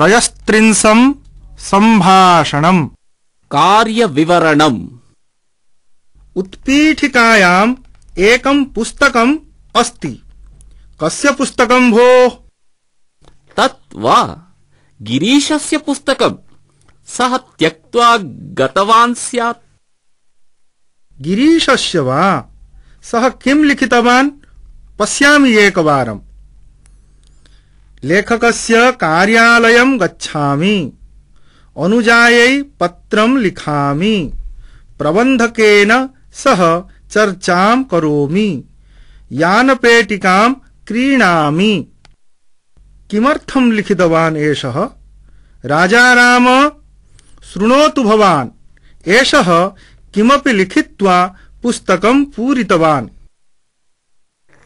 त्रयस्त्रिंशम् सम्भाषणम् कार्यविवरणम् उत्पीठिकायाम् एकम् पुस्तकम् अस्ति कस्य पुस्तकम् भो तत् वा गिरीशस्य पुस्तकम् सः त्यक्त्वा गतवान् स्यात् गिरीशस्य वा सः किम् लिखितवान् पश्यामि एकवारम् लेखकस्य कार्यालयं गच्छामि अनुजायै पत्रं लिखामि प्रबन्धकेन सह चर्चां करोमि यानपेटिकां क्रीणामि किमर्थं लिखितवान् एषः राजाराम शृणोतु भवान् एषः किमपि लिखित्वा पुस्तकं पूरितवान्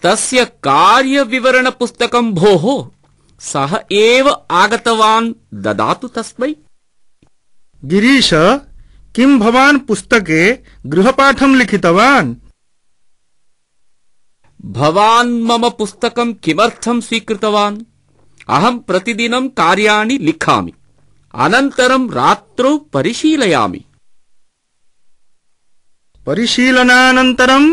तस्य कार्यविवरणपुस्तकं भोः सः एव आगतवान् ददातु तस्मै गिरीश किम् भवान् पुस्तके गृहपाठं लिखितवान् भवान् मम पुस्तकं किमर्थं स्वीकृतवान् अहम् प्रतिदिनं कार्याणि लिखामि अनन्तरं रात्रौ परिशीलयामिशीलनानन्तरम्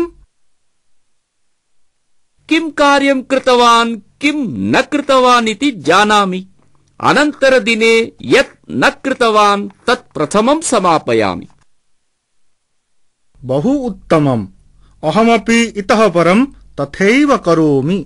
किम् कार्यं कृतवान् किम् न कृतवान् इति जानामि अनन्तरदिने यत् न कृतवान् तत् प्रथमं समापयामि बहु उत्तमम् अहमपि इतः परं तथैव करोमि